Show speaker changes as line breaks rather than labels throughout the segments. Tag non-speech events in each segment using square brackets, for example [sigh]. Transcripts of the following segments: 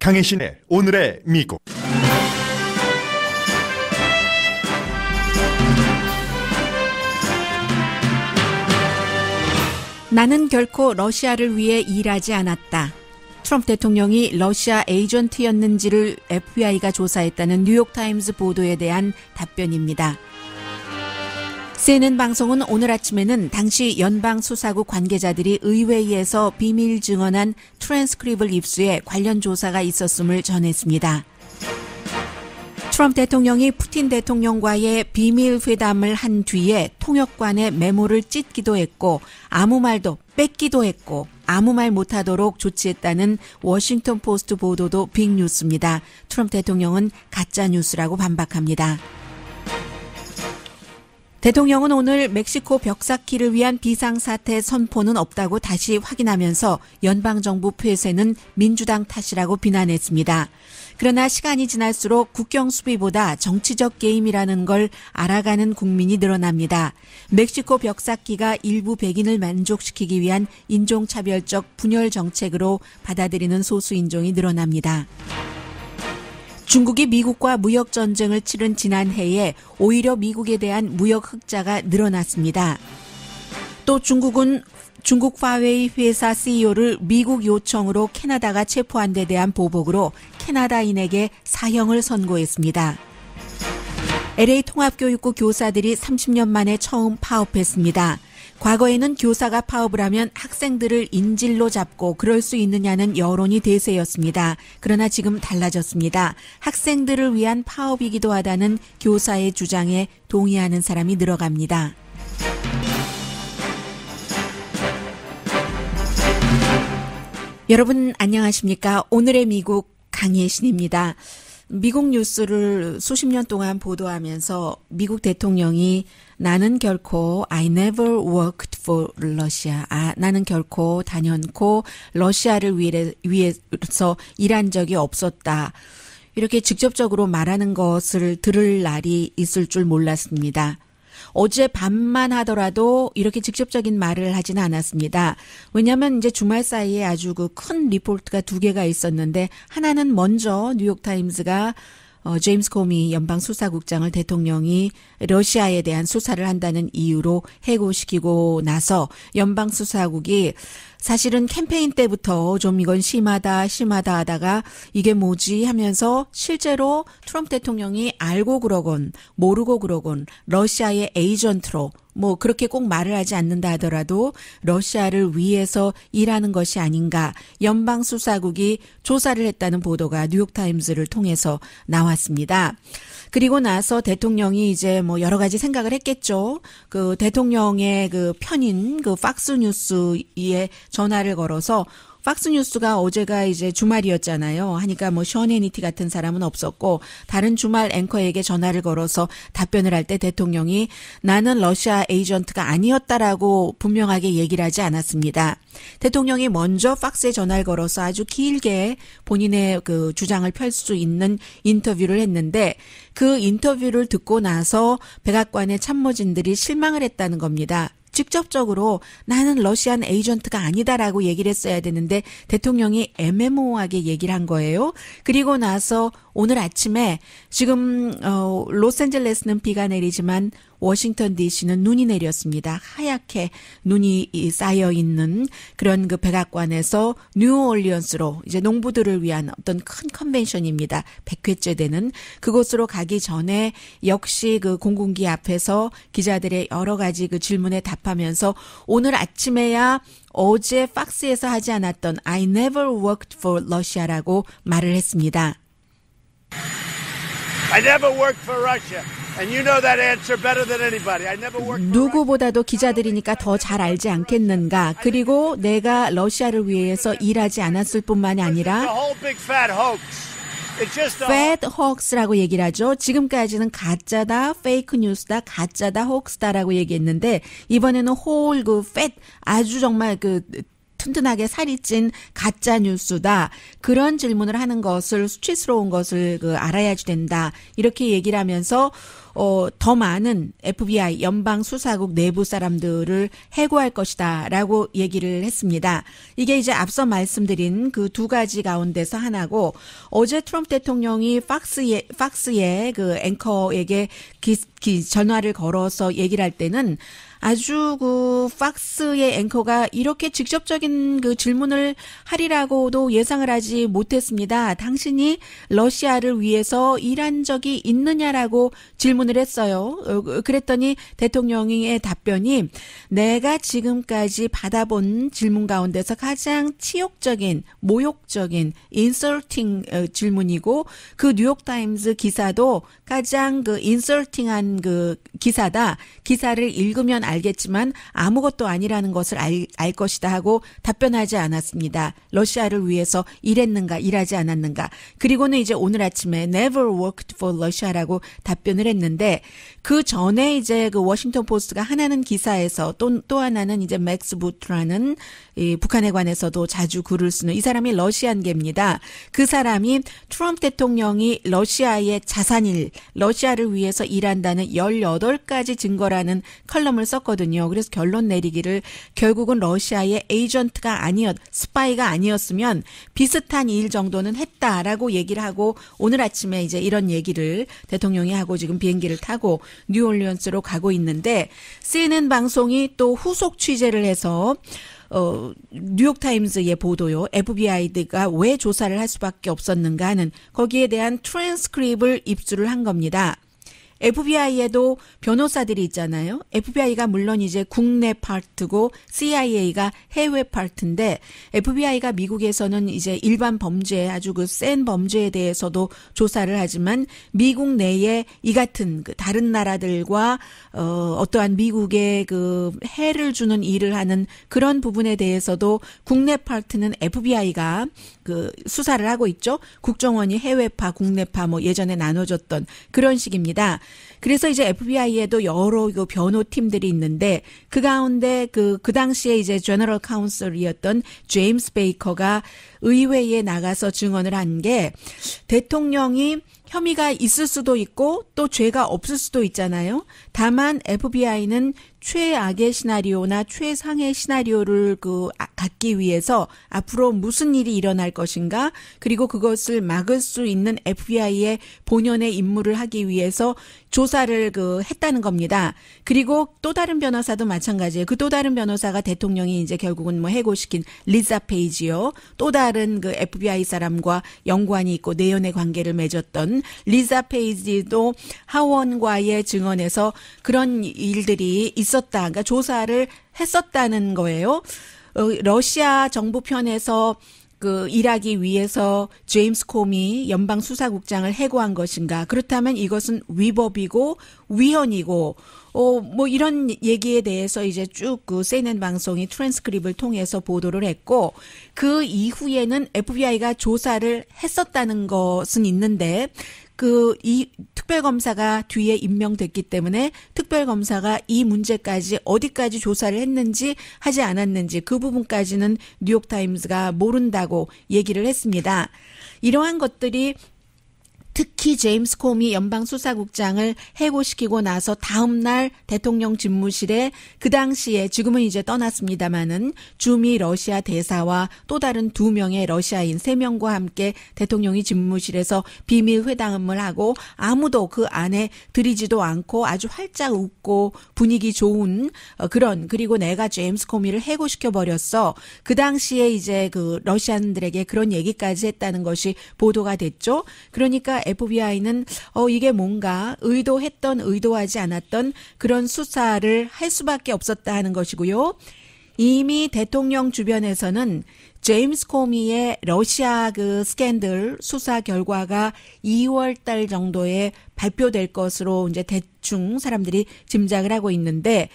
강혜신의 오늘의 미국 나는 결코 러시아를 위해 일하지 않았다. 트럼프 대통령이 러시아 에이전트였는지를 FBI가 조사했다는 뉴욕타임스 보도에 대한 답변입니다. CNN 방송은 오늘 아침에는 당시 연방수사국 관계자들이 의회에서 비밀 증언한 트랜스크립을 입수해 관련 조사가 있었음을 전했습니다. 트럼프 대통령이 푸틴 대통령과의 비밀 회담을 한 뒤에 통역관의 메모를 찢기도 했고 아무 말도 뺏기도 했고 아무 말 못하도록 조치했다는 워싱턴 포스트 보도도 빅뉴스입니다. 트럼프 대통령은 가짜 뉴스라고 반박합니다. 대통령은 오늘 멕시코 벽사키를 위한 비상사태 선포는 없다고 다시 확인하면서 연방정부 폐쇄는 민주당 탓이라고 비난했습니다. 그러나 시간이 지날수록 국경 수비보다 정치적 게임이라는 걸 알아가는 국민이 늘어납니다. 멕시코 벽사기가 일부 백인을 만족시키기 위한 인종차별적 분열 정책으로 받아들이는 소수 인종이 늘어납니다. 중국이 미국과 무역 전쟁을 치른 지난해에 오히려 미국에 대한 무역 흑자가 늘어났습니다. 또 중국은 중국 파웨이 회사 CEO를 미국 요청으로 캐나다가 체포한 데 대한 보복으로 캐나다인에게 사형을 선고했습니다. LA 통합교육부 교사들이 30년 만에 처음 파업했습니다. 과거에는 교사가 파업을 하면 학생들을 인질로 잡고 그럴 수 있느냐는 여론이 대세였습니다. 그러나 지금 달라졌습니다. 학생들을 위한 파업이기도 하다는 교사의 주장에 동의하는 사람이 늘어갑니다. 여러분 안녕하십니까? 오늘의 미국 강예신입니다. 미국 뉴스를 수십 년 동안 보도하면서 미국 대통령이 나는 결코 I never worked for Russia. 아, 나는 결코 단연코 러시아를 위해, 위해서 일한 적이 없었다. 이렇게 직접적으로 말하는 것을 들을 날이 있을 줄 몰랐습니다. 어제 밤만 하더라도 이렇게 직접적인 말을 하진 않았습니다. 왜냐하면 이제 주말 사이에 아주 그 큰 리포트가 두 개가 있었는데 하나는 먼저 뉴욕타임즈가 어, 제임스 코미 연방 수사국장을 대통령이 러시아에 대한 수사를 한다는 이유로 해고시키고 나서 연방 수사국이 사실은 캠페인 때부터 좀 이건 심하다 심하다 하다가 이게 뭐지 하면서 실제로 트럼프 대통령이 알고 그러건 모르고 그러건 러시아의 에이전트로 뭐 그렇게 꼭 말을 하지 않는다 하더라도 러시아를 위해서 일하는 것이 아닌가 연방 수사국이 조사를 했다는 보도가 뉴욕 타임즈를 통해서 나왔습니다. 그리고 나서 대통령이 이제 뭐 여러 가지 생각을 했겠죠. 그 대통령의 그 편인 그 팍스 뉴스에 전화를 걸어서 팍스뉴스가 어제가 이제 주말이었잖아요. 하니까 뭐 션애니티 같은 사람은 없었고 다른 주말 앵커에게 전화를 걸어서 답변을 할 때 대통령이 나는 러시아 에이전트가 아니었다라고 분명하게 얘기를 하지 않았습니다. 대통령이 먼저 팍스에 전화를 걸어서 아주 길게 본인의 그 주장을 펼 수 있는 인터뷰를 했는데 그 인터뷰를 듣고 나서 백악관의 참모진들이 실망을 했다는 겁니다. 직접적으로 나는 러시안 에이전트가 아니다라고 얘기를 했어야 되는데 대통령이 애매모호하게 얘기를 한 거예요. 그리고 나서 오늘 아침에 지금 어 로스앤젤레스는 비가 내리지만 워싱턴 DC는 눈이 내렸습니다. 하얗게 눈이 쌓여 있는 그런 그 백악관에서 뉴올리언스로 이제 농부들을 위한 어떤 큰 컨벤션입니다. 백회째 되는 그곳으로 가기 전에 역시 그 공군기 앞에서 기자들의 여러 가지 그 질문에 답하면서 오늘 아침에야 어제 팍스에서 하지 않았던 I never worked for Russia라고 말을 했습니다. I never worked for Russia. 누구보다도 기자들이니까 더 잘 알지 않겠는가. 그리고 내가 러시아를 위해서 일하지 않았을 뿐만이 아니라 Fat Hoax라고 얘기를 하죠. 지금까지는 가짜다, 페이크 뉴스다, 가짜다, h o a 다라고 얘기했는데 이번에는 whole 그 fat 아주 정말 그 튼튼하게 살이 찐 가짜 뉴스다. 그런 질문을 하는 것을 수치스러운 것을 그 알아야지 된다. 이렇게 얘기를 하면서 어, 더 많은 FBI 연방 수사국 내부 사람들을 해고할 것이다라고 얘기를 했습니다. 이게 이제 앞서 말씀드린 그 두 가지 가운데서 하나고 어제 트럼프 대통령이 팍스에 팍스의 그 앵커에게 기, 기, 전화를 걸어서 얘기를 할 때는 아주 그 팍스의 앵커가 이렇게 직접적인 그 질문을 하리라고도 예상을 하지 못했습니다. 당신이 러시아를 위해서 일한 적이 있느냐라고 질문을 했어요. 어, 그, 그랬더니 대통령의 답변이 내가 지금까지 받아본 질문 가운데서 가장 치욕적인 모욕적인 인설팅 어, 질문이고 그 뉴욕타임즈 기사도 가장 그 인설팅한 그 기사다. 기사를 읽으면 알겠지만 아무것도 아니라는 것을 알, 알 것이다 하고 답변하지 않았습니다. 러시아를 위해서 일했는가 일하지 않았는가. 그리고는 이제 오늘 아침에 never worked for Russia라고 답변을 했는데 그 전에 이제 그 워싱턴 포스트가 하나는 기사에서 또, 또 하나는 이제 맥스 부트라는 이 북한에 관해서도 자주 글을 쓰는 이 사람이 러시안계입니다. 그 사람이 트럼프 대통령이 러시아의 자산일, 러시아를 위해서 일한다는 18가지 증거라는 컬럼을 썼 있었거든요. 그래서 결론 내리기를 결국은 러시아의 에이전트가 아니었, 스파이가 아니었으면 비슷한 일 정도는 했다라고 얘기를 하고 오늘 아침에 이제 이런 얘기를 대통령이 하고 지금 비행기를 타고 뉴올리언스로 가고 있는데 CNN 방송이 또 후속 취재를 해서 어, 뉴욕타임스의 보도요. FBI가 왜 조사를 할 수밖에 없었는가 하는 거기에 대한 트랜스크립을 입수를 한 겁니다. FBI에도 변호사들이 있잖아요. FBI가 물론 이제 국내 파트고 CIA가 해외 파트인데 FBI가 미국에서는 이제 일반 범죄 아주 그 센 범죄에 대해서도 조사를 하지만 미국 내에 이 같은 그 다른 나라들과 어 어떠한 미국의 그 해를 주는 일을 하는 그런 부분에 대해서도 국내 파트는 FBI가 그 수사를 하고 있죠. 국정원이 해외파, 국내파 뭐 예전에 나눠졌던 그런 식입니다. 그래서 이제 FBI에도 여러 그 변호팀들이 있는데 그 가운데 그, 그 당시에 이제 제너럴 카운슬이었던 제임스 베이커가 의회에 나가서 증언을 한 게 대통령이 혐의가 있을 수도 있고 또 죄가 없을 수도 있잖아요. 다만 FBI는 최악의 시나리오나 최상의 시나리오를 그 아, 갖기 위해서 앞으로 무슨 일이 일어날 것인가 그리고 그것을 막을 수 있는 FBI의 본연의 임무를 하기 위해서 조사를 그 했다는 겁니다. 그리고 또 다른 변호사도 마찬가지예요. 그 또 다른 변호사가 대통령이 이제 결국은 뭐 해고시킨 리사 페이지요. 또 다른 그 FBI 사람과 연관이 있고 내연의 관계를 맺었던 리사 페이지도 하원과의 증언에서 그런 일들이 있었다. 그러니까 조사를 했었다는 거예요. 어, 러시아 정부 편에서 그 일하기 위해서 제임스 코이 연방 수사국장을 해고한 것인가? 그렇다면 이것은 위법이고 위헌이고 어, 뭐 이런 얘기에 대해서 이제 쭉그세 n 방송이 트랜스크립을 통해서 보도를 했고 그 이후에는 FBI가 조사를 했었다는 것은 있는데 그이 특별검사가 뒤에 임명됐기 때문에 특별검사가 이 문제까지 어디까지 조사를 했는지 하지 않았는지 그 부분까지는 뉴욕타임즈가 모른다고 얘기를 했습니다. 이러한 것들이 특히 제임스 코미 연방 수사국장을 해고시키고 나서 다음 날 대통령 집무실에 그 당시에 지금은 이제 떠났습니다마는 주미 러시아 대사와 또 다른 두 명의 러시아인 세 명과 함께 대통령이 집무실에서 비밀 회담을 하고 아무도 그 안에 들이지도 않고 아주 활짝 웃고 분위기 좋은 어, 그런 그리고 내가 제임스 코미를 해고시켜 버렸어. 그 당시에 이제 그러시아인들에게 그런 얘기까지 했다는 것이 보도가 됐죠. 그러니까 FBI는 어 이게 뭔가 의도했던 의도하지 않았던 그런 수사를 할 수밖에 없었다 하는 것이고요. 이미 대통령 주변에서는 제임스 코미의 러시아 그 스캔들 수사 결과가 2월 달 정도에 발표될 것으로 이제 대충 사람들이 짐작을 하고 있는데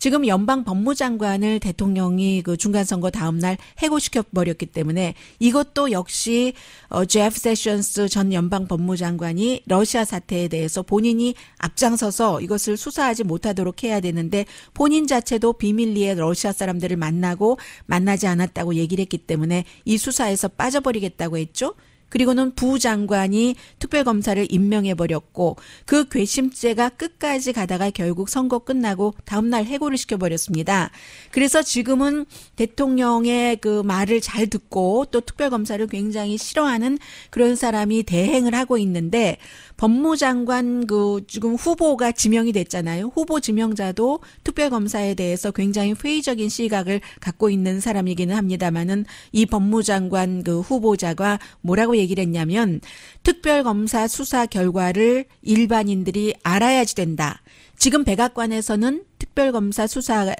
지금 연방 법무장관을 대통령이 그 중간 선거 다음 날 해고시켜 버렸기 때문에 이것도 역시 어 제프 세션스 전 연방 법무장관이 러시아 사태에 대해서 본인이 앞장서서 이것을 수사하지 못하도록 해야 되는데 본인 자체도 비밀리에 러시아 사람들을 만나고 만나지 않았다고 얘기를 했기 때문에 이 수사에서 빠져버리겠다고 했죠. 그리고는 부장관이 특별검사를 임명해버렸고 그 괘씸죄가 끝까지 가다가 결국 선거 끝나고 다음날 해고를 시켜버렸습니다. 그래서 지금은 대통령의 그 말을 잘 듣고 또 특별검사를 굉장히 싫어하는 그런 사람이 대행을 하고 있는데 법무장관 그 지금 후보가 지명이 됐잖아요. 후보 지명자도 특별검사에 대해서 굉장히 회의적인 시각을 갖고 있는 사람이기는 합니다만은 이 법무장관 그 후보자가 뭐라고 얘기를 했냐면 특별검사 수사 결과를 일반인들이 알아야지 된다. 지금 백악관에서는 특별검사 수사가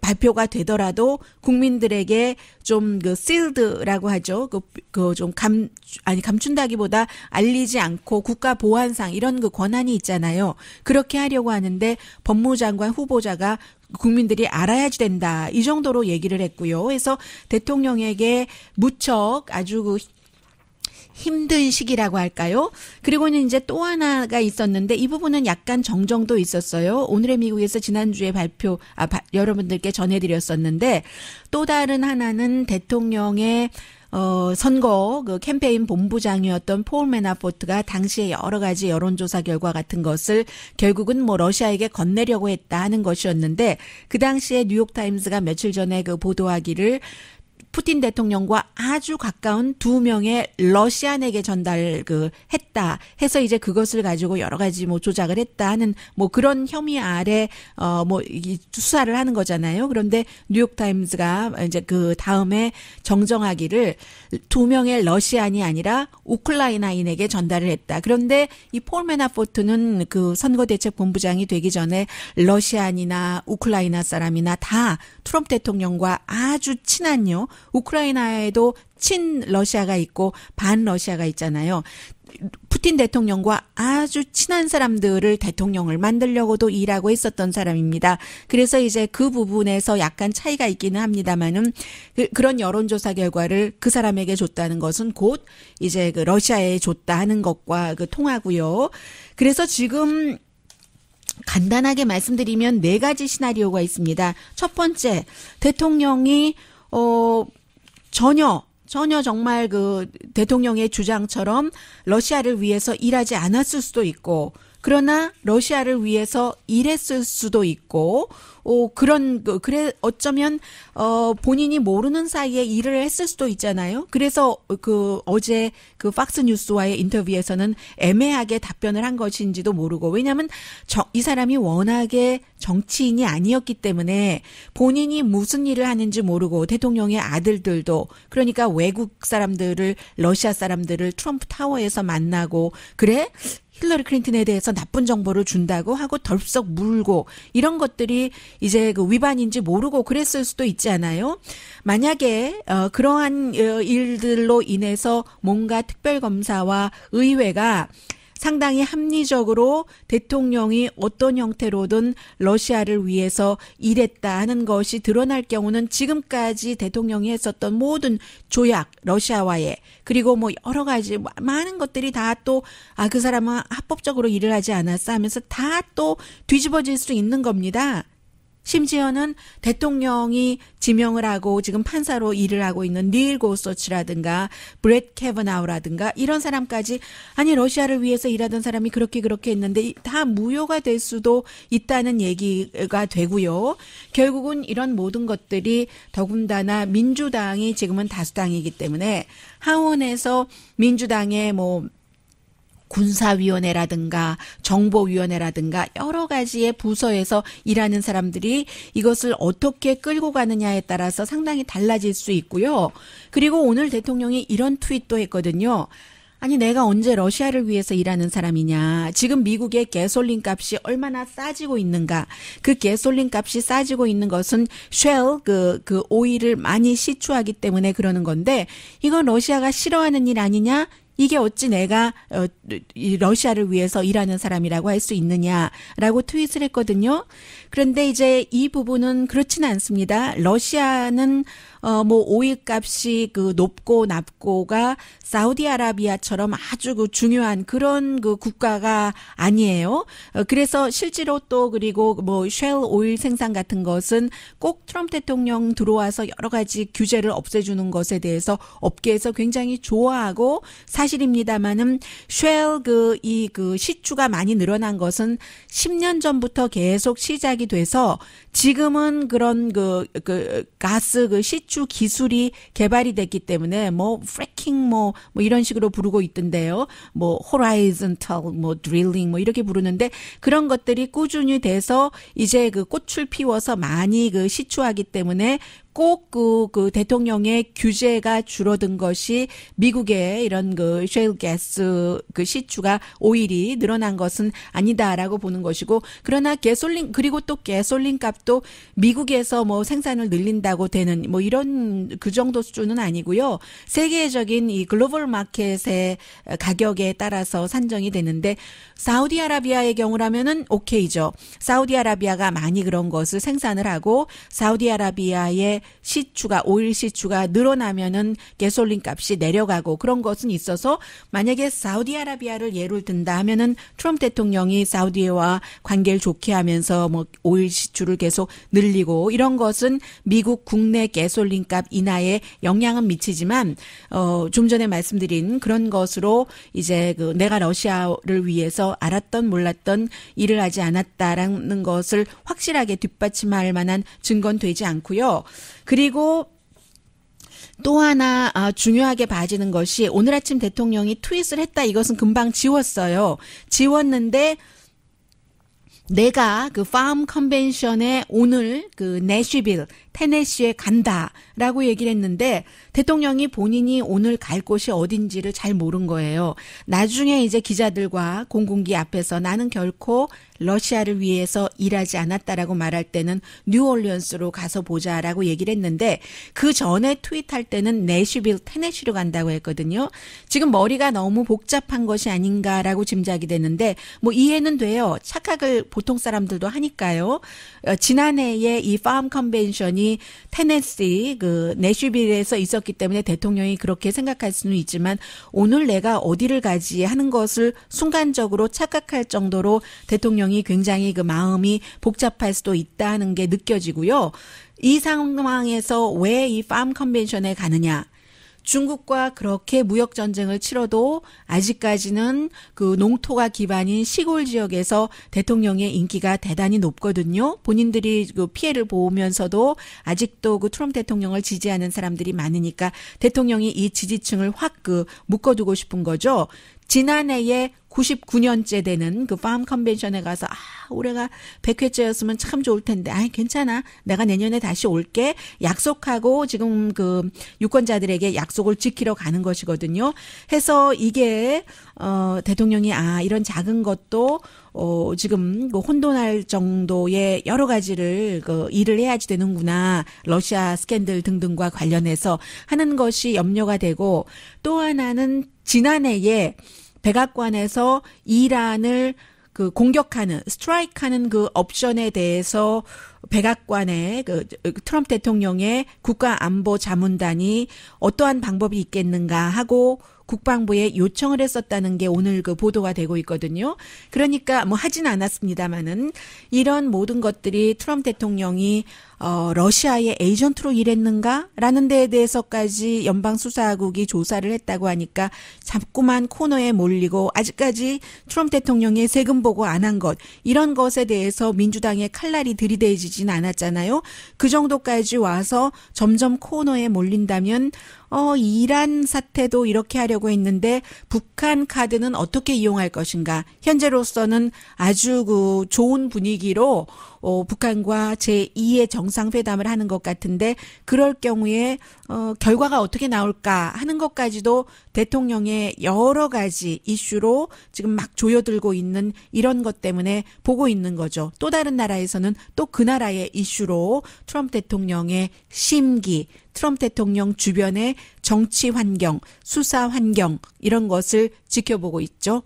발표가 되더라도 국민들에게 좀그 실드라고 하죠. 그 그 좀 감 아니 감춘다기보다 알리지 않고 국가 보안상 이런 그 권한이 있잖아요. 그렇게 하려고 하는데 법무장관 후보자가 국민들이 알아야지 된다. 이 정도로 얘기를 했고요. 그래서 대통령에게 무척 아주 그 힘든 시기라고 할까요? 그리고는 이제 또 하나가 있었는데 이 부분은 약간 정정도 있었어요. 오늘의 미국에서 지난주에 발표 아 바, 여러분들께 전해 드렸었는데 또 다른 하나는 대통령의 어, 선거 그 캠페인 본부장이었던 폴 메나포트가 당시에 여러 가지 여론조사 결과 같은 것을 결국은 뭐 러시아에게 건네려고 했다 하는 것이었는데 그 당시에 뉴욕타임스가 며칠 전에 그 보도하기를 푸틴 대통령과 아주 가까운 두 명의 러시안에게 전달 그 했다 해서 이제 그것을 가지고 여러 가지 뭐 조작을 했다 하는 뭐 그런 혐의 아래 어뭐 수사를 하는 거잖아요. 그런데 뉴욕 타임즈가 이제 그 다음에 정정하기를 두 명의 러시안이 아니라 우클라이나인에게 전달을 했다. 그런데 이폴 메나포트는 그 선거대책 본부장이 되기 전에 러시안이나 우클라이나 사람이나 다 트럼프 대통령과 아주 친한요. 우크라이나에도 친 러시아가 있고 반 러시아가 있잖아요. 푸틴 대통령과 아주 친한 사람들을 대통령을 만들려고도 일하고 있었던 사람입니다. 그래서 이제 그 부분에서 약간 차이가 있기는 합니다만은 그, 런 여론조사 결과를 그 사람에게 줬다는 것은 곧 이제 그 러시아에 줬다 하는 것과 그 통하고요. 그래서 지금 간단하게 말씀드리면 네 가지 시나리오가 있습니다. 첫 번째, 대통령이 어 전혀 전혀 정말 그 대통령의 주장처럼 러시아를 위해서 일하지 않았을 수도 있고 그러나 러시아를 위해서 일했을 수도 있고 어, 그런 그, 그래 어쩌면 어 본인이 모르는 사이에 일을 했을 수도 있잖아요. 그래서 그 어제 그 팍스 뉴스와의 인터뷰에서는 애매하게 답변을 한 것인지도 모르고 왜냐하면 저, 이 사람이 워낙에 정치인이 아니었기 때문에 본인이 무슨 일을 하는지 모르고 대통령의 아들들도 그러니까 외국 사람들을 러시아 사람들을 트럼프 타워에서 만나고 그래 힐러리 클린턴에 대해서 나쁜 정보를 준다고 하고 덜썩 물고 이런 것들이 이제 그 위반인지 모르고 그랬을 수도 있지 않아요. 만약에 어 그러한 어, 일들로 인해서 뭔가 특별검사와 의회가 상당히 합리적으로 대통령이 어떤 형태로든 러시아를 위해서 일했다 하는 것이 드러날 경우는 지금까지 대통령이 했었던 모든 조약, 러시아와의 그리고 뭐 여러 가지 많은 것들이 다 또 아 그 사람은 합법적으로 일을 하지 않았어 하면서 다 또 뒤집어질 수 있는 겁니다. 심지어는 대통령이 지명을 하고 지금 판사로 일을 하고 있는 닐 고소치라든가 브렛 캐버나우라든가 이런 사람까지 아니 러시아를 위해서 일하던 사람이 그렇게 그렇게 했는데 다 무효가 될 수도 있다는 얘기가 되고요. 결국은 이런 모든 것들이 더군다나 민주당이 지금은 다수당이기 때문에 하원에서 민주당의 뭐 군사위원회라든가 정보위원회라든가 여러 가지의 부서에서 일하는 사람들이 이것을 어떻게 끌고 가느냐에 따라서 상당히 달라질 수 있고요. 그리고 오늘 대통령이 이런 트윗도 했거든요. 아니 내가 언제 러시아를 위해서 일하는 사람이냐. 지금 미국의 개솔린 값이 얼마나 싸지고 있는가. 그개솔린 값이 싸지고 있는 것은 쉘그그 그 오일을 많이 시추하기 때문에 그러는 건데 이건 러시아가 싫어하는 일 아니냐? 이게 어찌 내가 어, 러시아를 위해서 일하는 사람이라고 할 수 있느냐라고 트윗을 했거든요. 그런데 이제 이 부분은 그렇지는 않습니다. 러시아는 어 뭐 오일 값이 그 높고 낮고가 사우디아라비아처럼 아주 그 중요한 그런 그 국가가 아니에요. 어, 그래서 실제로 또 그리고 뭐 쉘 오일 생산 같은 것은 꼭 트럼프 대통령 들어와서 여러 가지 규제를 없애주는 것에 대해서 업계에서 굉장히 좋아하고 사실입니다만은 쉘 그 이그 그 시추가 많이 늘어난 것은 10년 전부터 계속 시작이 시작이 돼서 지금은 그런 그, 그, 가스 그 시추 기술이 개발이 됐기 때문에 뭐, 프레킹 뭐, 뭐 이런 식으로 부르고 있던데요. 뭐, 호라이즌털, 뭐, 드릴링 뭐 이렇게 부르는데 그런 것들이 꾸준히 돼서 이제 그 꽃을 피워서 많이 그 시추하기 때문에 꼭그 그 대통령의 규제가 줄어든 것이 미국의 이런 그 셰일 가스 그 시추가 오일이 늘어난 것은 아니다라고 보는 것이고 그러나 개솔린 그리고 또 개솔린 값도 미국에서 뭐 생산을 늘린다고 되는 뭐 이런 그 정도 수준은 아니고요. 세계적인 이 글로벌 마켓의 가격에 따라서 산정이 되는데 사우디아라비아의 경우라면은 오케이죠. 사우디아라비아가 많이 그런 것을 생산을 하고 사우디아라비아의 시추가 오일 시추가 늘어나면은 게솔린 값이 내려가고 그런 것은 있어서 만약에 사우디아라비아를 예를 든다 하면은 트럼프 대통령이 사우디와 관계를 좋게 하면서 뭐 오일 시추를 계속 늘리고 이런 것은 미국 국내 게솔린 값 인하에 영향은 미치지만 어좀 전에 말씀드린 그런 것으로 이제 그 내가 러시아를 위해서 알았던 몰랐던 일을 하지 않았다라는 것을 확실하게 뒷받침할 만한 증거는 되지 않고요. 그리고 또 하나 아, 중요하게 봐지는 것이 오늘 아침 대통령이 트윗을 했다. 이것은 금방 지웠어요. 지웠는데 내가 그파팜 컨벤션에 오늘 그 내시빌 테네시에 간다라고 얘기를 했는데 대통령이 본인이 오늘 갈 곳이 어딘지를 잘 모른 거예요. 나중에 이제 기자들과 공군기 앞에서 나는 결코 러시아를 위해서 일하지 않았다라고 말할 때는 뉴올리언스로 가서 보자라고 얘기를 했는데 그 전에 트윗할 때는 내시빌 테네시로 간다고 했거든요. 지금 머리가 너무 복잡한 것이 아닌가라고 짐작이 되는데 뭐 이해는 돼요. 착각을 보통 사람들도 하니까요. 어, 지난해에 이파암 컨벤션이 대선이 테네시 그 내슈빌에서 있었기 때문에 대통령이 그렇게 생각할 수는 있지만 오늘 내가 어디를 가지 하는 것을 순간적으로 착각할 정도로 대통령이 굉장히 그 마음이 복잡할 수도 있다 는게 느껴지고요. 이 상황에서 왜 이 팜 컨벤션에 가느냐 중국과 그렇게 무역 전쟁을 치러도 아직까지는 그 농토가 기반인 시골 지역에서 대통령의 인기가 대단히 높거든요. 본인들이 그 피해를 보면서도 아직도 그 트럼프 대통령을 지지하는 사람들이 많으니까 대통령이 이 지지층을 확 그 묶어두고 싶은 거죠. 지난해에 99년째 되는 그팜 컨벤션에 가서 아 올해가 100회째였으면 참 좋을 텐데 아이 괜찮아 내가 내년에 다시 올게 약속하고 지금 그 유권자들에게 약속을 지키러 가는 것이거든요. 해서 이게 어 대통령이 아 이런 작은 것도 어 지금 그 혼돈할 정도의 여러 가지를 그 일을 해야지 되는구나 러시아 스캔들 등등과 관련해서 하는 것이 염려가 되고 또 하나는 지난해에 백악관에서 이란을 그 공격하는 스트라이크하는 그 옵션에 대해서 백악관의 그, 그 트럼프 대통령의 국가안보자문단이 어떠한 방법이 있겠는가 하고 국방부에 요청을 했었다는 게 오늘 그 보도가 되고 있거든요. 그러니까 뭐 하진 않았습니다마는 이런 모든 것들이 트럼프 대통령이 어, 러시아의 에이전트로 일했는가라는 데에 대해서까지 연방수사국이 조사를 했다고 하니까 자꾸만 코너에 몰리고 아직까지 트럼프 대통령의 세금 보고 안 한 것 이런 것에 대해서 민주당의 칼날이 들이대지진 않았잖아요. 그 정도까지 와서 점점 코너에 몰린다면 어, 이란 사태도 이렇게 하려고 했는데 북한 카드는 어떻게 이용할 것인가. 현재로서는 아주 그 좋은 분위기로 어, 북한과 제2의 정상회담을 하는 것 같은데 그럴 경우에 어, 결과가 어떻게 나올까 하는 것까지도 대통령의 여러 가지 이슈로 지금 막 조여들고 있는 이런 것 때문에 보고 있는 거죠. 또 다른 나라에서는 또 그 나라의 이슈로 트럼프 대통령의 심기, 트럼프 대통령 주변의 정치 환경, 수사 환경 이런 것을 지켜보고 있죠.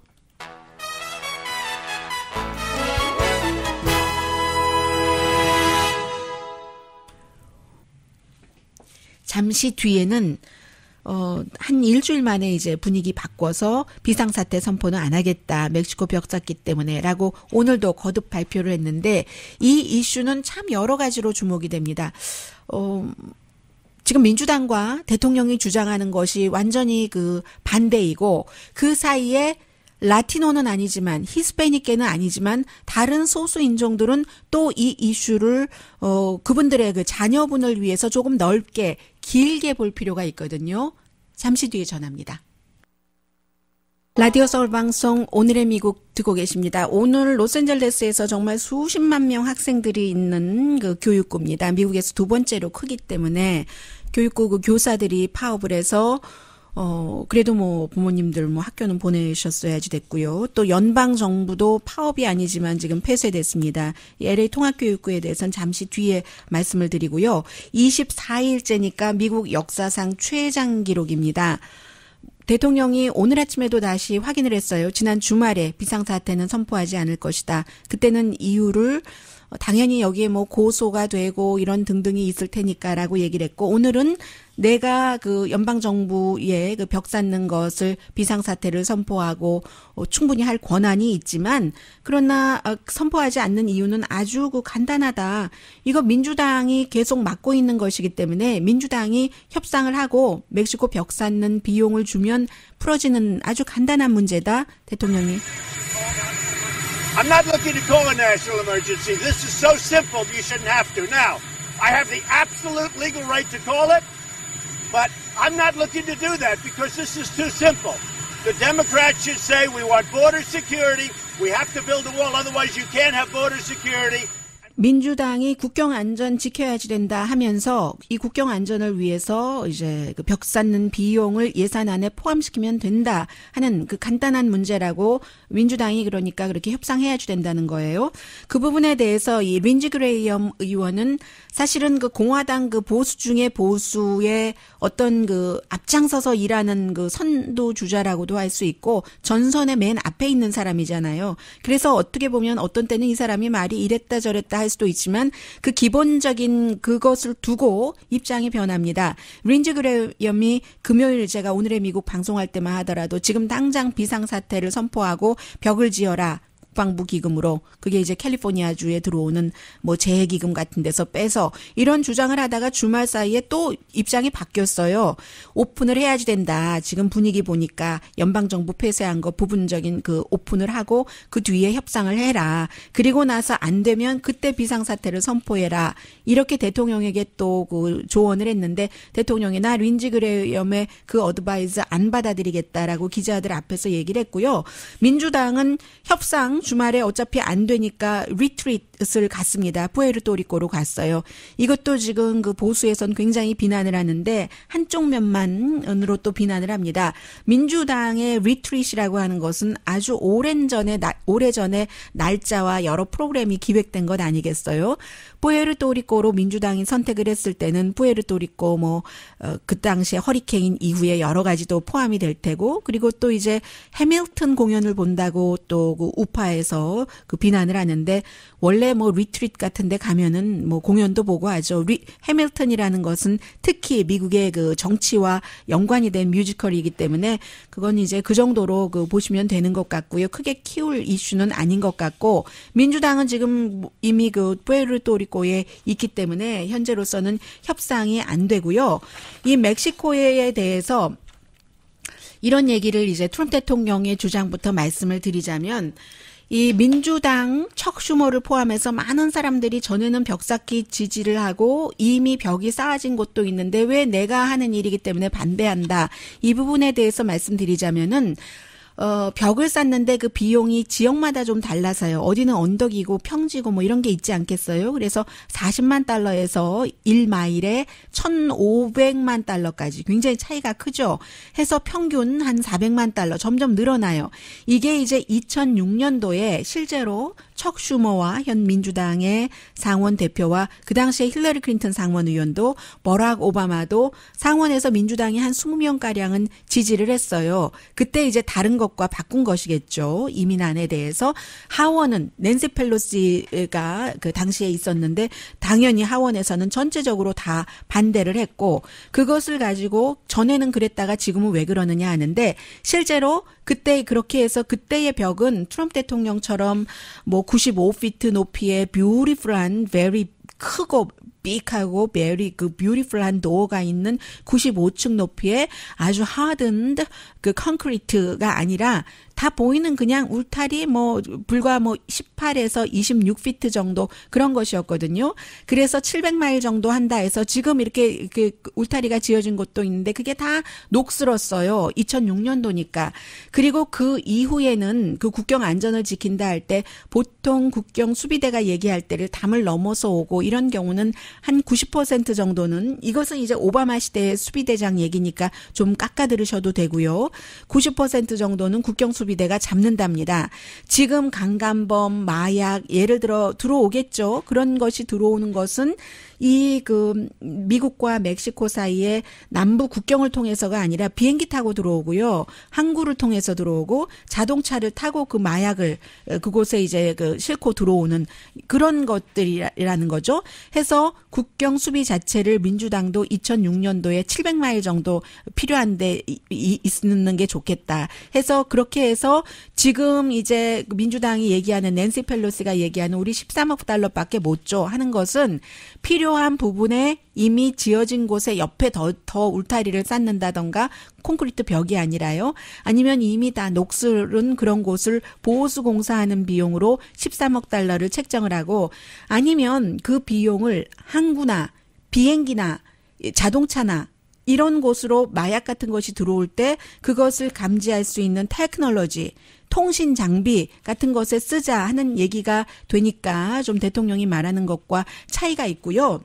잠시 뒤에는 어, 한 일주일 만에 이제 분위기 바꿔서 비상사태 선포는 안 하겠다. 멕시코 벽잡기 때문에. 라고 오늘도 거듭 발표를 했는데 이 이슈는 참 여러 가지로 주목이 됩니다. 어, 지금 민주당과 대통령이 주장하는 것이 완전히 그 반대이고 그 사이에 라틴어는 아니지만 히스패닉계는 아니지만 다른 소수 인종들은 또 이 이슈를 어 그분들의 그 자녀분을 위해서 조금 넓게 길게 볼 필요가 있거든요. 잠시 뒤에 전합니다. 라디오 서울 방송 오늘의 미국 듣고 계십니다. 오늘 로스앤젤레스에서 정말 수십만 명 학생들이 있는 그교육국입니다 미국에서 두 번째로 크기 때문에 교육국그 교사들이 파업을 해서 어, 그래도 뭐 부모님들 뭐 학교는 보내셨어야지 됐고요. 또 연방 정부도 파업이 아니지만 지금 폐쇄됐습니다. LA 통합교육부에 대해서는 잠시 뒤에 말씀을 드리고요. 24일째니까 미국 역사상 최장 기록입니다. 대통령이 오늘 아침에도 다시 확인을 했어요. 지난 주말에 비상사태는 선포하지 않을 것이다. 그때는 이유를 어, 당연히 여기에 뭐 고소가 되고 이런 등등이 있을 테니까라고 얘기를 했고 오늘은 내가 그 연방 정부에그벽 쌓는 것을 비상 사태를 선포하고 어, 충분히 할 권한이 있지만 그러나 어, 선포하지 않는 이유는 아주 그 간단하다. 이거 민주당이 계속 막고 있는 것이기 때문에 민주당이 협상을 하고 멕시코 벽 쌓는 비용을 주면 풀어지는 아주 간단한 문제다. 대통령이 I'm not looking to call a national emergency. This is so simple, you shouldn't have to. Now, I have the absolute legal right to call it, but I'm not looking to do that because this is too simple. The Democrats should say we want border security, we have to build a wall, otherwise, you can't have border security. 민주당이 국경 안전 지켜야지 된다 하면서 이 국경 안전을 위해서 이제 그벽 쌓는 비용을 예산안에 포함시키면 된다 하는 그 간단한 문제라고 민주당이 그러니까 그렇게 협상해야지 된다는 거예요. 그 부분에 대해서 이 린지 그레이엄 의원은 사실은 그 공화당 그 보수 중에 보수의 어떤 그 앞장서서 일하는 그 선도 주자라고도 할 수 있고 전선의 맨 앞에 있는 사람이잖아요. 그래서 어떻게 보면 어떤 때는 이 사람이 말이 이랬다 저랬다 할 수도 있지만 그 기본적인 그것을 두고 입장이 변합니다. 린지 그레이엄이 금요일 제가 오늘의 미국 방송할 때만 하더라도 지금 당장 비상사태를 선포하고 벽을 지어라. 국방부 기금으로 그게 이제 캘리포니아 주에 들어오는 뭐 재해 기금 같은 데서 빼서 이런 주장을 하다가 주말 사이에 또 입장이 바뀌었어요. 오픈을 해야지 된다. 지금 분위기 보니까 연방 정부 폐쇄한 거 부분적인 그 오픈을 하고 그 뒤에 협상을 해라. 그리고 나서 안 되면 그때 비상 사태를 선포해라. 이렇게 대통령에게 또 그 조언을 했는데 대통령이 나 린지 그레엄의 이그 어드바이스 안 받아들이겠다라고 기자들 앞에서 얘기를 했고요. 민주당은 협상 주말에 어차피 안 되니까 리트릿 을 갔습니다. 푸에르토리코로 갔어요. 이것도 지금 그 보수에선 굉장히 비난을 하는데 한쪽 면만으로 또 비난을 합니다. 민주당의 리트릿이라고 하는 것은 아주 오랜 전에 오래 전에 날짜와 여러 프로그램이 기획된 것 아니겠어요? 푸에르토리코로 민주당이 선택을 했을 때는 푸에르토리코 뭐그 어, 당시에 허리케인 이후에 여러 가지도 포함이 될 테고 그리고 또 이제 해밀튼 공연을 본다고 또 그 우파에서 그 비난을 하는데 원래 원래 뭐 리트릿 같은 데 가면은 뭐 공연도 보고 하죠. 리, 해밀턴이라는 것은 특히 미국의 그 정치와 연관이 된 뮤지컬이기 때문에 그건 이제 그 정도로 그 보시면 되는 것 같고요. 크게 키울 이슈는 아닌 것 같고 민주당은 지금 이미 그 푸에르토리코에 있기 때문에 현재로서는 협상이 안 되고요. 이 멕시코에 대해서 이런 얘기를 이제 트럼프 대통령의 주장부터 말씀을 드리자면 이 민주당 척슈머를 포함해서 많은 사람들이 전에는 벽 쌓기 지지를 하고 이미 벽이 쌓아진 곳도 있는데 왜 내가 하는 일이기 때문에 반대한다. 이 부분에 대해서 말씀드리자면은 어, 벽을 쌓는데 그 비용이 지역마다 좀 달라서요. 어디는 언덕이고 평지고 뭐 이런 게 있지 않겠어요? 그래서 40만 달러에서 1마일에 1,500만 달러까지 굉장히 차이가 크죠. 해서 평균 한 400만 달러 점점 늘어나요. 이게 이제 2006년도에 실제로 척 슈머와 현 민주당의 상원 대표와 그 당시에 힐러리 클린턴 상원 의원도 버락 오바마도 상원에서 민주당이 한 20명가량은 지지를 했어요. 그때 이제 다른 거 것과 바꾼 것이겠죠. 이민안에 대해서 하원은 낸시 펠로시가 그 당시에 있었는데 당연히 하원에서는 전체적으로 다 반대를 했고 그것을 가지고 전에는 그랬다가 지금은 왜 그러느냐 하는데 실제로 그때 그렇게 해서 그때의 벽은 트럼프 대통령처럼 뭐 95피트 높이의 뷰리풀한 v 리 크고 삑삑하고 메리 그 뷰티풀한 도어가 있는 95층 높이의 아주 하든드 그 콘크리트가 아니라 다 보이는 그냥 울타리 뭐 불과 뭐 18에서 26피트 정도 그런 것이었거든요. 그래서 700마일 정도 한다 해서 지금 이렇게, 이 그 울타리가 지어진 곳도 있는데 그게 다 녹슬었어요. 2006년도니까. 그리고 그 이후에는 그 국경 안전을 지킨다 할 때 보통 국경 수비대가 얘기할 때를 담을 넘어서 오고 이런 경우는 한 90% 정도는 이것은 이제 오바마 시대의 수비대장 얘기니까 좀 깎아 들으셔도 되고요. 90% 정도는 국경 수비 대 수비대가 잡는답니다. 지금 강간범, 마약 예를 들어 들어오겠죠. 그런 것이 들어오는 것은 이 그 미국과 멕시코 사이에 남부 국경을 통해서가 아니라 비행기 타고 들어오고요. 항구를 통해서 들어오고 자동차를 타고 그 마약을 그곳에 이제 그 싣고 들어오는 그런 것들이라는 거죠. 해서 국경 수비 자체를 민주당도 2006년도에 700마일 정도 필요한데 있는 게 좋겠다 해서 그렇게 그래서 지금 이제 민주당이 얘기하는 낸시 펠로스가 얘기하는 우리 13억 달러밖에 못 줘 하는 것은 필요한 부분에 이미 지어진 곳에 옆에 더, 더 울타리를 쌓는다던가 콘크리트 벽이 아니라요. 아니면 이미 다 녹슬은 그런 곳을 보호수 공사하는 비용으로 13억 달러를 책정을 하고 아니면 그 비용을 항구나 비행기나 자동차나 이런 곳으로 마약 같은 것이 들어올 때 그것을 감지할 수 있는 테크놀로지, 통신 장비 같은 것에 쓰자 하는 얘기가 되니까 좀 대통령이 말하는 것과 차이가 있고요.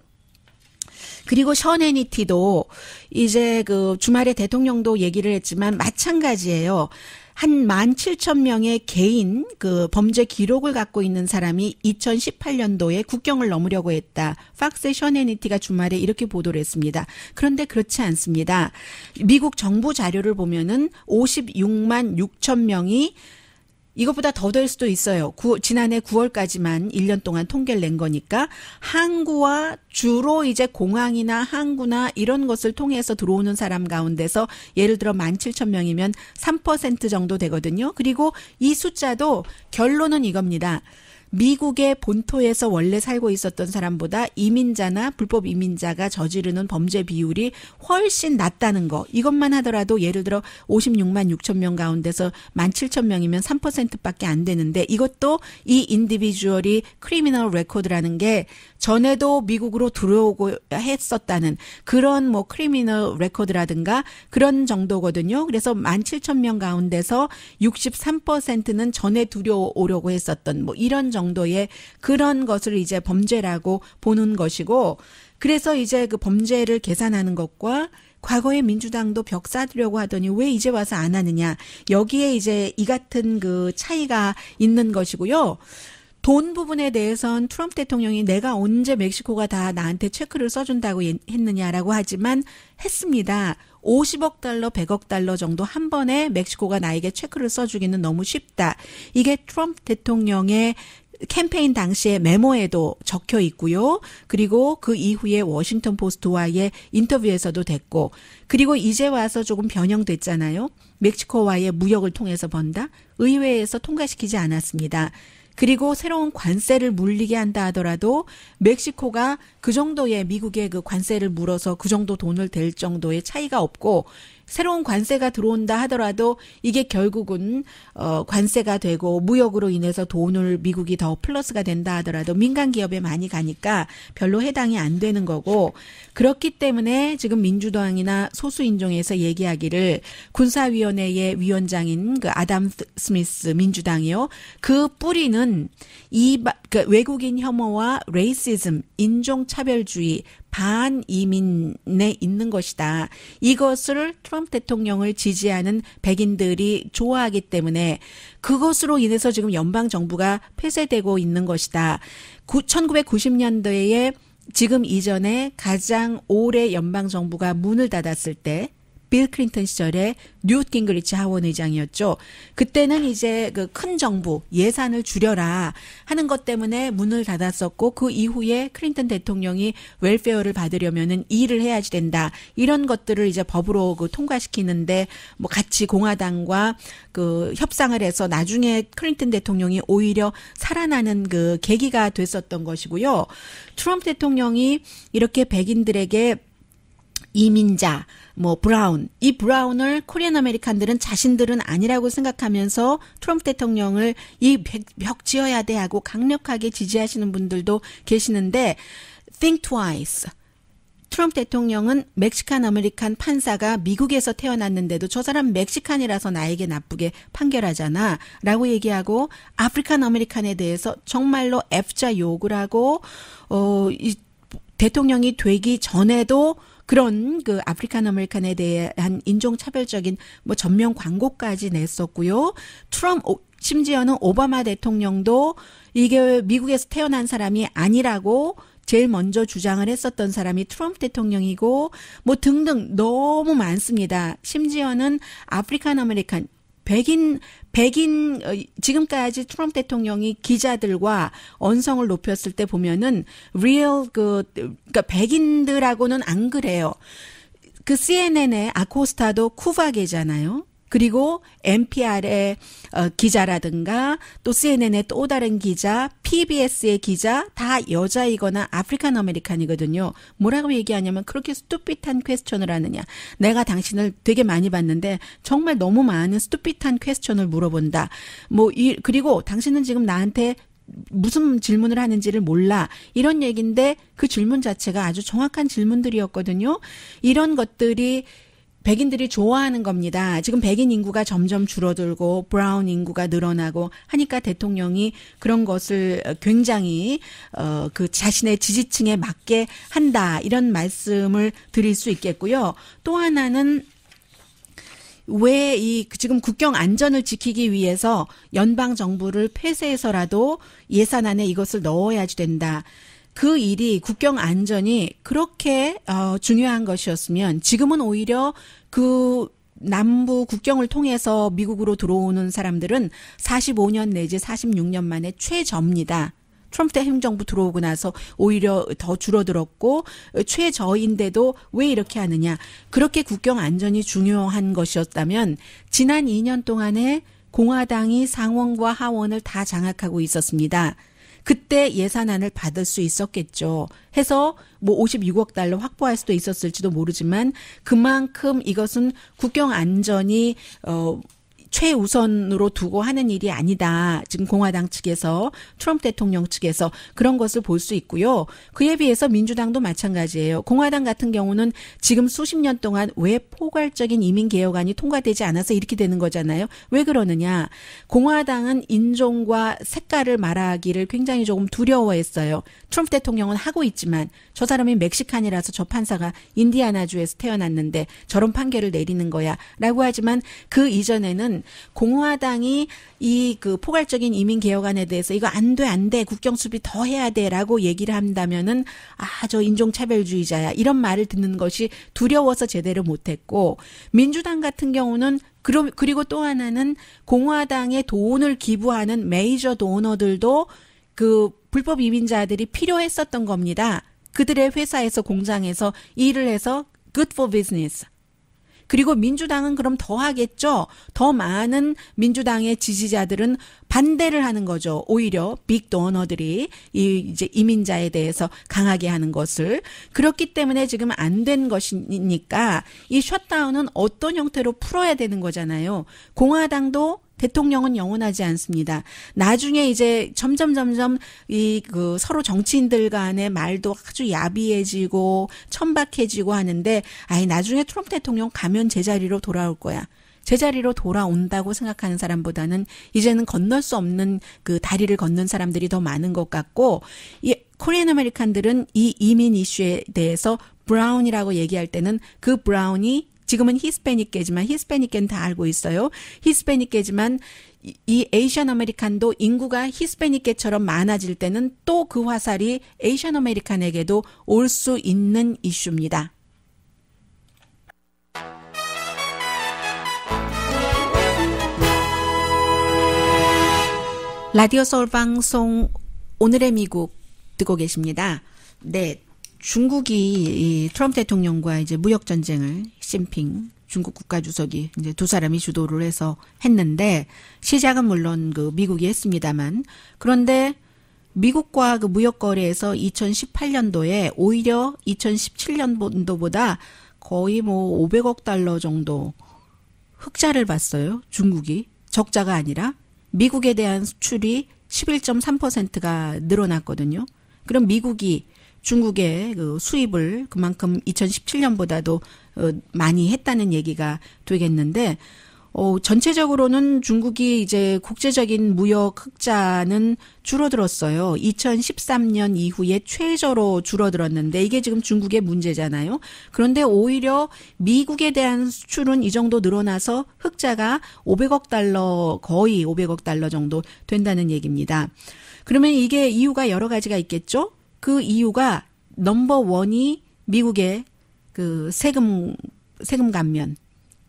그리고 션앤니티도 이제 그 주말에 대통령도 얘기를 했지만 마찬가지예요. 한 17,000명의 개인 그 범죄 기록을 갖고 있는 사람이 2018년도에 국경을 넘으려고 했다. 팍스 셔네니티가 주말에 이렇게 보도를 했습니다. 그런데 그렇지 않습니다. 미국 정부 자료를 보면은 56만 6천 명이 이것보다 더 될 수도 있어요. 9, 지난해 9월까지만 1년 동안 통계를 낸 거니까 항구와 주로 이제 공항이나 항구나 이런 것을 통해서 들어오는 사람 가운데서 예를 들어 17,000명이면 3% 정도 되거든요. 그리고 이 숫자도 결론은 이겁니다. 미국의 본토에서 원래 살고 있었던 사람보다 이민자나 불법 이민자가 저지르는 범죄 비율이 훨씬 낮다는 거. 이것만 하더라도 예를 들어 56만 6천 명 가운데서 1만 7천 명이면 3%밖에 안 되는데 이것도 이 인디비주얼이 크리미널 레코드라는 게 전에도 미국으로 들어오고 했었다는 그런 뭐 크리미널 레코드라든가 그런 정도거든요. 그래서 1만 7천 명 가운데서 63%는 전에 들어오려고 했었던 뭐 이런 정도 정도의 그런 것을 이제 범죄라고 보는 것이고 그래서 이제 그 범죄를 계산하는 것과 과거에 민주당도 벽 쌓으려고 하더니 왜 이제 와서 안 하느냐. 여기에 이제 이 같은 그 차이가 있는 것이고요. 돈 부분에 대해선 트럼프 대통령이 내가 언제 멕시코가 다 나한테 체크를 써준다고 예, 했느냐라고 하지만 했습니다. 50억 달러, 100억 달러 정도 한 번에 멕시코가 나에게 체크를 써주기는 너무 쉽다. 이게 트럼프 대통령의 캠페인 당시에 메모에도 적혀 있고요. 그리고 그 이후에 워싱턴 포스트와의 인터뷰에서도 됐고, 그리고 이제 와서 조금 변형됐잖아요. 멕시코와의 무역을 통해서 번다. 의회에서 통과시키지 않았습니다. 그리고 새로운 관세를 물리게 한다 하더라도 멕시코가 그 정도의 미국의 그 관세를 물어서 그 정도 돈을 댈 정도의 차이가 없고 새로운 관세가 들어온다 하더라도 이게 결국은 어 관세가 되고 무역으로 인해서 돈을 미국이 더 플러스가 된다 하더라도 민간 기업에 많이 가니까 별로 해당이 안 되는 거고 그렇기 때문에 지금 민주당이나 소수 인종에서 얘기하기를 군사위원회의 위원장인 그 아담 스미스 민주당이요 그 뿌리는 이그 외국인 혐오와 레이시즘 인종차별주의 반이민에 있는 것이다. 이것을 트럼프 대통령을 지지하는 백인들이 좋아하기 때문에 그것으로 인해서 지금 연방 정부가 폐쇄되고 있는 것이다. 1990년대에 지금 이전에 가장 오래 연방 정부가 문을 닫았을 때빌 클린턴 시절에 뉴트 킹그리치 하원 의장이었죠. 그때는 이제 그 큰 정부 예산을 줄여라 하는 것 때문에 문을 닫았었고 그 이후에 클린턴 대통령이 웰페어를 받으려면은 일을 해야지 된다. 이런 것들을 이제 법으로 그 통과시키는데 뭐 같이 공화당과 그 협상을 해서 나중에 클린턴 대통령이 오히려 살아나는 그 계기가 됐었던 것이고요. 트럼프 대통령이 이렇게 백인들에게 이민자, 뭐 브라운 이 브라운을 코리안 아메리칸들은 자신들은 아니라고 생각하면서 트럼프 대통령을 이 벽 지어야 돼 하고 강력하게 지지하시는 분들도 계시는데 think twice. 트럼프 대통령은 멕시칸 아메리칸 판사가 미국에서 태어났는데도 저 사람 멕시칸이라서 나에게 나쁘게 판결하잖아. 라고 얘기하고 아프리칸 아메리칸에 대해서 정말로 F자 욕을 하고, 어, 이 대통령이 되기 전에도 그런 그 아프리칸 아메리칸에 대한 인종차별적인 뭐 전면 광고까지 냈었고요. 트럼프 심지어는 오바마 대통령도 이게 미국에서 태어난 사람이 아니라고 제일 먼저 주장을 했었던 사람이 트럼프 대통령이고 뭐 등등 너무 많습니다. 심지어는 아프리칸 아메리칸 백인 백인 어, 지금까지 트럼프 대통령이 기자들과 언성을 높였을 때 보면은 real 그 그러니까 백인들하고는 안 그래요. 그 CNN의 아코스타도 쿠바계잖아요. 그리고 NPR의 어, 기자라든가 또 CNN의 또 다른 기자, PBS의 기자 다 여자이거나 아프리칸 아메리칸이거든요. 뭐라고 얘기하냐면 그렇게 스투핏한 퀘스천을 하느냐. 내가 당신을 되게 많이 봤는데 정말 너무 많은 스투핏한 퀘스천을 물어본다. 뭐 이, 그리고 당신은 지금 나한테 무슨 질문을 하는지를 몰라. 이런 얘기인데 그 질문 자체가 아주 정확한 질문들이었거든요. 이런 것들이 백인들이 좋아하는 겁니다. 지금 백인 인구가 점점 줄어들고 브라운 인구가 늘어나고 하니까 대통령이 그런 것을 굉장히 어그 자신의 지지층에 맞게 한다 이런 말씀을 드릴 수 있겠고요. 또 하나는 왜 이 지금 국경 안전을 지키기 위해서 연방 정부를 폐쇄해서라도 예산안에 이것을 넣어야지 된다. 그 일이 국경 안전이 그렇게 어, 중요한 것이었으면 지금은 오히려 그 남부 국경을 통해서 미국으로 들어오는 사람들은 45년 내지 46년 만에 최저입니다. 트럼프 대 행정부 들어오고 나서 오히려 더 줄어들었고 최저인데도 왜 이렇게 하느냐. 그렇게 국경 안전이 중요한 것이었다면 지난 2년 동안에 공화당이 상원과 하원을 다 장악하고 있었습니다. 그때 예산안을 받을 수 있었겠죠. 해서 뭐 56억 달러 확보할 수도 있었을지도 모르지만 그만큼 이것은 국경 안전이 어 최우선으로 두고 하는 일이 아니다. 지금 공화당 측에서 트럼프 대통령 측에서 그런 것을 볼 수 있고요. 그에 비해서 민주당도 마찬가지예요. 공화당 같은 경우는 지금 수십 년 동안 왜 포괄적인 이민 개혁안이 통과되지 않아서 이렇게 되는 거잖아요. 왜 그러느냐? 공화당은 인종과 색깔을 말하기를 굉장히 조금 두려워했어요. 트럼프 대통령은 하고 있지만 저 사람이 멕시칸이라서 저 판사가 인디아나주에서 태어났는데 저런 판결을 내리는 거야라고 하지만 그 이전에는 공화당이 이 그 포괄적인 이민 개혁안에 대해서 이거 안 돼 안 돼 국경 수비 더 해야 돼라고 얘기를 한다면은 아 저 인종 차별주의자야 이런 말을 듣는 것이 두려워서 제대로 못했고 민주당 같은 경우는 그럼 그리고 또 하나는 공화당에 돈을 기부하는 메이저 도너들도 그 불법 이민자들이 필요했었던 겁니다. 그들의 회사에서 공장에서 일을 해서 good for business 그리고 민주당은 그럼 더 하겠죠. 더 많은 민주당의 지지자들은 반대를 하는 거죠. 오히려 빅 도너들이 이 이제 이민자에 대해서 강하게 하는 것을 그렇기 때문에 지금 안 된 것이니까 이 셧다운은 어떤 형태로 풀어야 되는 거잖아요. 공화당도 대통령은 영원하지 않습니다. 나중에 이제 점점 점점 이 그 서로 정치인들 간의 말도 아주 야비해지고 천박해지고 하는데 아예 나중에 트럼프 대통령 가면 제자리로 돌아올 거야. 제자리로 돌아온다고 생각하는 사람보다는 이제는 건널 수 없는 그 다리를 걷는 사람들이 더 많은 것 같고 이 코리안 아메리칸들은 이 이민 이슈에 대해서 브라운이라고 얘기할 때는 그 브라운이 지금은 히스패닉계지만 히스패닉계는 다 알고 있어요. 히스패닉계지만 이, 이 에이션 아메리칸도 인구가 히스패닉계처럼 많아질 때는 또 그 화살이 에이션 아메리칸에게도 올 수 있는 이슈입니다. 라디오 서울 방송 오늘의 미국 듣고 계십니다. 네. 중국이 이 트럼프 대통령과 이제 무역 전쟁을 시핑 중국 국가주석이 이제 두 사람이 주도를 해서 했는데 시작은 물론 그 미국이 했습니다만 그런데 미국과 그 무역 거래에서 2018년도에 오히려 2017년도보다 거의 뭐 500억 달러 정도 흑자를 봤어요. 중국이 적자가 아니라 미국에 대한 수출이 11.3%가 늘어났거든요. 그럼 미국이 중국의 그 수입을 그만큼 2017년보다도 어, 많이 했다는 얘기가 되겠는데 어, 전체적으로는 중국이 이제 국제적인 무역 흑자는 줄어들었어요. 2013년 이후에 최저로 줄어들었는데 이게 지금 중국의 문제잖아요. 그런데 오히려 미국에 대한 수출은 이 정도 늘어나서 흑자가 500억 달러, 거의 500억 달러 정도 된다는 얘기입니다. 그러면 이게 이유가 여러 가지가 있겠죠? 그 이유가 넘버 원이 미국의 그 세금 세금 감면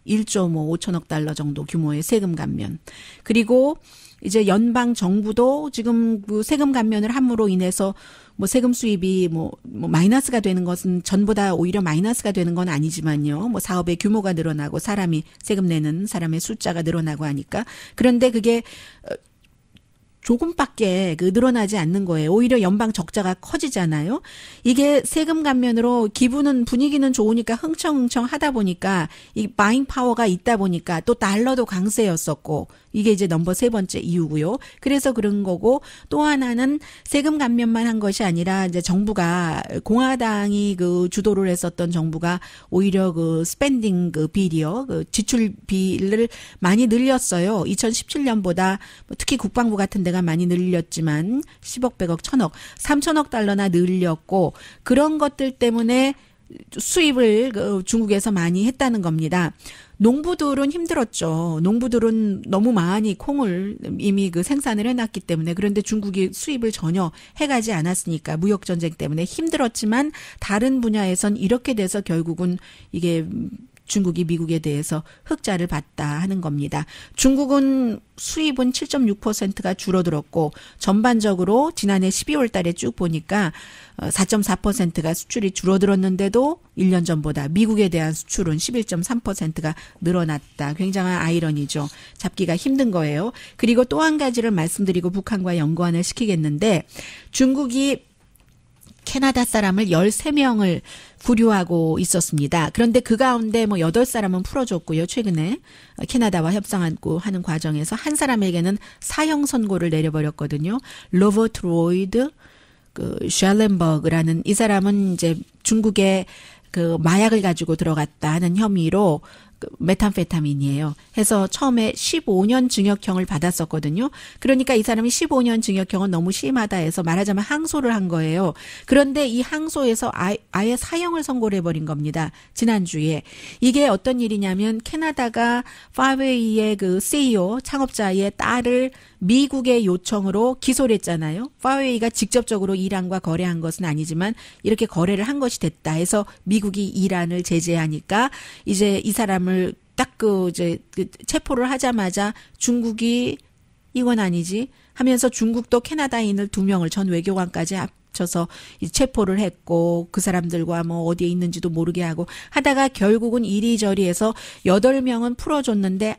1.5 5천억 달러 정도 규모의 세금 감면 그리고 이제 연방 정부도 지금 그 세금 감면을 함으로 인해서 뭐 세금 수입이 뭐, 뭐 마이너스가 되는 것은 전부다 오히려 마이너스가 되는 건 아니지만요. 뭐 사업의 규모가 늘어나고 사람이 세금 내는 사람의 숫자가 늘어나고 하니까 그런데 그게 조금밖에 그 늘어나지 않는 거예요. 오히려 연방 적자가 커지잖아요. 이게 세금 감면으로 기분은 분위기는 좋으니까 흥청흥청 하다 보니까 이 마잉 파워가 있다 보니까 또 달러도 강세였었고 이게 이제 넘버 세 번째 이유고요. 그래서 그런 거고 또 하나는 세금 감면만 한 것이 아니라 이제 정부가 공화당이 그 주도를 했었던 정부가 오히려 그 스펜딩 그비리어그 지출비를 많이 늘렸어요. 2017년보다 뭐 특히 국방부 같은 데가 많이 늘렸지만 10억, 100억, 1000억, 3000억 달러나 늘렸고 그런 것들 때문에 수입을 그, 중국에서 많이 했다는 겁니다. 농부들은 힘들었죠. 농부들은 너무 많이 콩을 이미 그 생산을 해놨기 때문에 그런데 중국이 수입을 전혀 해가지 않았으니까 무역 전쟁 때문에 힘들었지만 다른 분야에선 이렇게 돼서 결국은 이게 중국이 미국에 대해서 흑자를 봤다 하는 겁니다. 중국은 수입은 7.6%가 줄어들었고 전반적으로 지난해 12월 달에 쭉 보니까 4.4%가 어, 수출이 줄어들었는데도 1년 전보다 미국에 대한 수출은 11.3%가 늘어났다. 굉장한 아이러니죠. 잡기가 힘든 거예요. 그리고 또 한 가지를 말씀드리고 북한과 연관을 시키겠는데 중국이 캐나다 사람을 13명을 구류하고 있었습니다. 그런데 그 가운데 뭐 8사람은 풀어줬고요. 최근에 캐나다와 협상하고 하는 과정에서 한 사람에게는 사형 선고를 내려버렸거든요. 로버트 로이드 그 샬렌버그라는 이 사람은 이제 중국의 그 마약을 가지고 들어갔다 하는 혐의로 메탄페타민이에요. 해서 처음에 15년 징역형을 받았었거든요. 그러니까 이 사람이 15년 징역형은 너무 심하다 해서 말하자면 항소를 한 거예요. 그런데 이 항소에서 아예, 아예 사형을 선고를 해버린 겁니다. 지난주에. 이게 어떤 일이냐면 캐나다가 파웨이의 그 CEO 창업자의 딸을 미국의 요청으로 기소를 했잖아요. 파웨이가 직접적으로 이란과 거래한 것은 아니지만 이렇게 거래를 한 것이 됐다 해서 미국이 이란을 제재하니까 이제 이 사람을 사람을 딱그 이제 그 체포를 하자마자 중국이 이건 아니지 하면서 중국도 캐나다인을 두 명을 전 외교관까지 합쳐서 체포를 했고 그 사람들과 뭐 어디에 있는지도 모르게 하고 하다가 결국은 이리저리해서 여덟 명은 풀어줬는데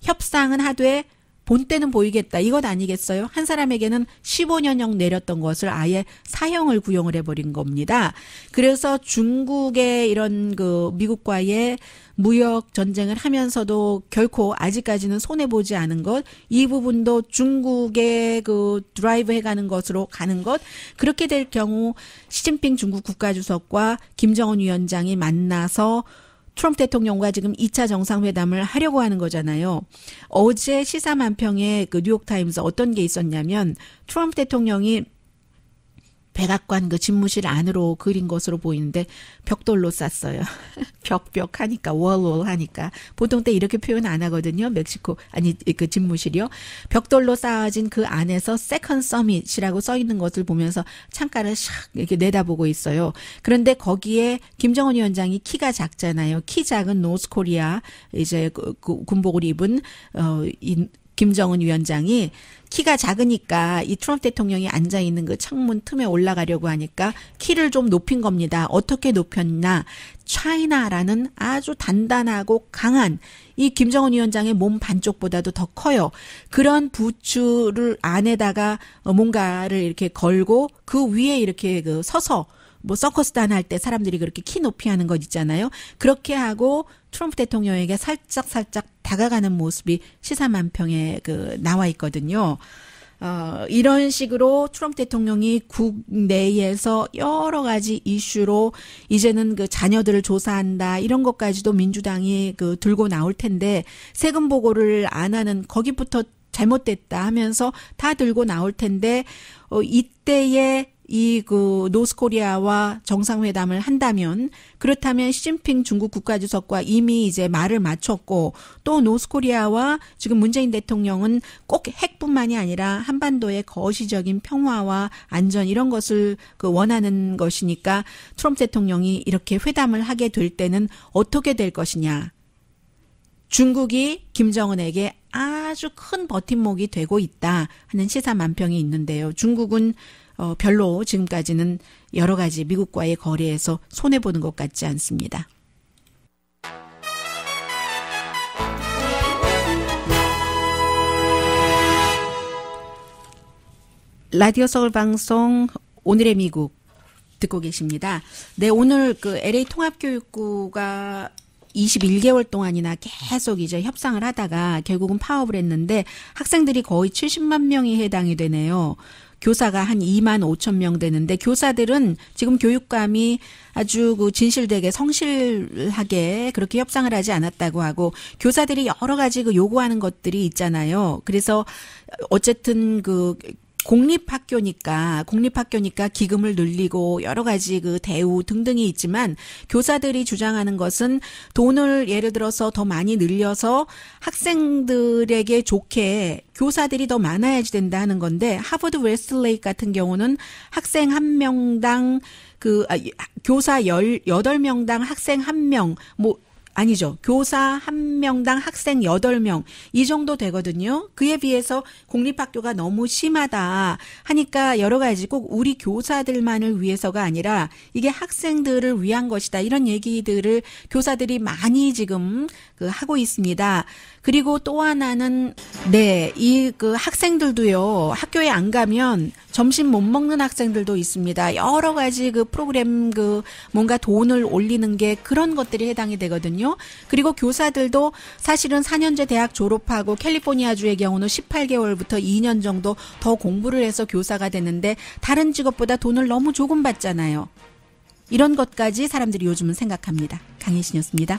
협상은 하되 본때는 보이겠다. 이것 아니겠어요? 한 사람에게는 15년형 내렸던 것을 아예 사형을 구형을 해버린 겁니다. 그래서 중국의 이런 그 미국과의 무역 전쟁을 하면서도 결코 아직까지는 손해 보지 않은 것, 이 부분도 중국의 그 드라이브 해가는 것으로 가는 것, 그렇게 될 경우 시진핑 중국 국가주석과 김정은 위원장이 만나서 트럼프 대통령과 지금 2차 정상회담을 하려고 하는 거잖아요. 어제 시사만평에 그 뉴욕타임스 어떤 게 있었냐면 트럼프 대통령이 백악관 그 집무실 안으로 그린 것으로 보이는데 벽돌로 쌌어요. [laughs] 벽벽 하니까 월월 하니까 보통 때 이렇게 표현 안 하거든요. 멕시코 아니 그 집무실이요. 벽돌로 쌓아진 그 안에서 세컨 서밋이라고 써 있는 것을 보면서 창가를 샥 이렇게 내다보고 있어요. 그런데 거기에 김정은 위원장이 키가 작잖아요. 키 작은 노스코리아 이제 그, 그 군복을 입은 어 인, 김정은 위원장이 키가 작으니까 이 트럼프 대통령이 앉아 있는 그 창문 틈에 올라가려고 하니까 키를 좀 높인 겁니다. 어떻게 높였나? 차이나라는 아주 단단하고 강한 이 김정은 위원장의 몸 반쪽보다도 더 커요. 그런 부츠를 안에다가 뭔가를 이렇게 걸고 그 위에 이렇게 그 서서 뭐 서커스단 할 때 사람들이 그렇게 키 높이 하는 것 있잖아요. 그렇게 하고 트럼프 대통령에게 살짝 살짝 다가가는 모습이 시사만평에 그 나와 있거든요. 어, 이런 식으로 트럼프 대통령이 국내에서 여러 가지 이슈로 이제는 그 자녀들을 조사한다 이런 것까지도 민주당이 그 들고 나올 텐데 세금 보고를 안 하는 거기부터 잘못됐다 하면서 다 들고 나올 텐데 어, 이때에 이그 노스코리아와 정상회담을 한다면 그렇다면 시진핑 중국 국가주석과 이미 이제 말을 마쳤고 또 노스코리아와 지금 문재인 대통령은 꼭 핵뿐만이 아니라 한반도의 거시적인 평화와 안전 이런 것을 그 원하는 것이니까 트럼프 대통령이 이렇게 회담을 하게 될 때는 어떻게 될 것이냐. 중국이 김정은에게 아주 큰 버팀목이 되고 있다 하는 시사 만평이 있는데요. 중국은 어, 별로 지금까지는 여러 가지 미국과의 거래에서 손해보는 것 같지 않습니다. 라디오 서울 방송 오늘의 미국 듣고 계십니다. 네, 오늘 그 LA 통합교육부가 21개월 동안이나 계속 이제 협상을 하다가 결국은 파업을 했는데 학생들이 거의 70만 명이 해당이 되네요. 교사가 한 2만 5천 명 되는데 교사들은 지금 교육감이 아주 그 진실되게 성실하게 그렇게 협상을 하지 않았다고 하고 교사들이 여러 가지 그 요구하는 것들이 있잖아요. 그래서 어쨌든 그 공립학교니까 공립학교니까 기금을 늘리고 여러 가지 그 대우 등등이 있지만 교사들이 주장하는 것은 돈을 예를 들어서 더 많이 늘려서 학생들에게 좋게 교사들이 더 많아야지 된다 는 건데 하버드 웨스트레이 같은 경우는 학생 한 명당 그 아, 아 교사 열 여덟 명당 학생 한명뭐 아니죠. 교사 1 명당 학생 8명이 정도 되거든요. 그에 비해서 공립학교가 너무 심하다 하니까 여러 가지 꼭 우리 교사들만을 위해서가 아니라 이게 학생들을 위한 것이다. 이런 얘기들을 교사들이 많이 지금 그 하고 있습니다. 그리고 또 하나는 네, 이 그 학생들도요. 학교에 안 가면 점심 못 먹는 학생들도 있습니다. 여러 가지 그 프로그램 그 뭔가 돈을 올리는 게 그런 것들이 해당이 되거든요. 그리고 교사들도 사실은 4년제 대학 졸업하고 캘리포니아주의 경우는 18개월부터 2년 정도 더 공부를 해서 교사가 되는데 다른 직업보다 돈을 너무 조금 받잖아요. 이런 것까지 사람들이 요즘은 생각합니다. 강혜신이었습니다.